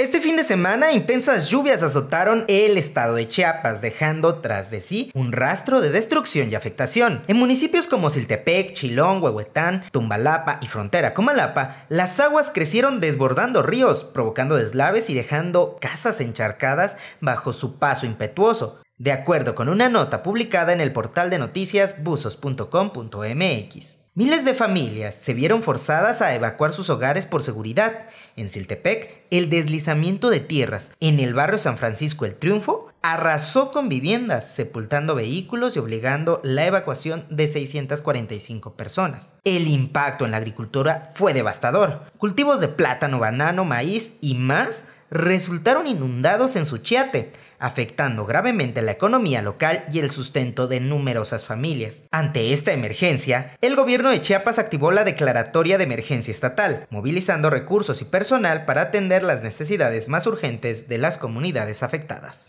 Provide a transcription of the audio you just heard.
Este fin de semana, intensas lluvias azotaron el estado de Chiapas, dejando tras de sí un rastro de destrucción y afectación. En municipios como Siltepec, Chilón, Huehuetán, Tumbalapa y Frontera Comalapa, las aguas crecieron desbordando ríos, provocando deslaves y dejando casas encharcadas bajo su paso impetuoso. De acuerdo con una nota publicada en el portal de noticias buzos.com.mx. Miles de familias se vieron forzadas a evacuar sus hogares por seguridad. En Siltepec, el deslizamiento de tierras en el barrio San Francisco El Triunfo arrasó con viviendas, sepultando vehículos y obligando la evacuación de 645 personas. El impacto en la agricultura fue devastador. Cultivos de plátano, banano, maíz y más resultaron inundados en Suchiate, afectando gravemente la economía local y el sustento de numerosas familias. Ante esta emergencia, el gobierno de Chiapas activó la declaratoria de emergencia estatal, movilizando recursos y personal para atender las necesidades más urgentes de las comunidades afectadas.